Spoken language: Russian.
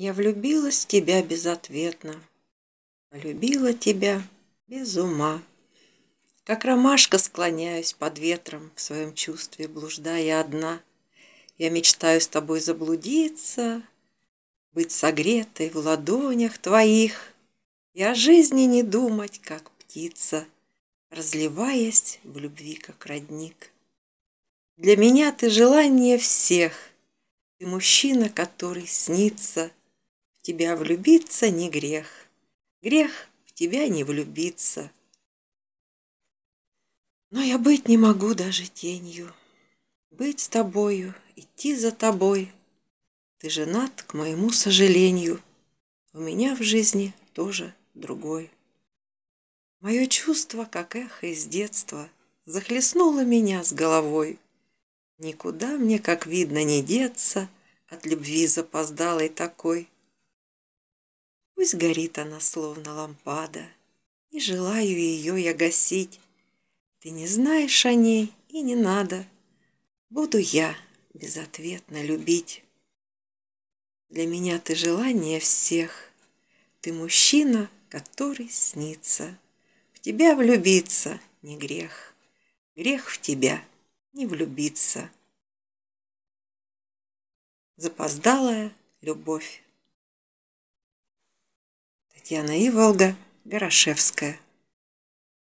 Я влюбилась в тебя безответно, полюбила тебя без ума. Как ромашка склоняюсь под ветром в своем чувстве, блуждая одна. Я мечтаю с тобой заблудиться, быть согретой в ладонях твоих. И о жизни не думать, как птица, разливаясь в любви, как родник. Для меня ты желание всех, ты мужчина, который снится — тебя влюбиться не грех. Грех в тебя не влюбиться. Но я быть не могу даже тенью. Быть с тобою, идти за тобой. Ты женат, к моему сожалению. У меня в жизни тоже другой. Мое чувство, как эхо из детства, захлестнуло меня с головой. Никуда мне, как видно, не деться от любви запоздалой такой. Пусть горит она, словно лампада. Не желаю ее я гасить. Ты не знаешь о ней, и не надо. Буду я безответно любить. Для меня ты желание всех. Ты мужчина, который снится. В тебя влюбиться не грех. Грех в тебя не влюбиться. Запоздалая любовь. Татьяна Иволга, Горошевская.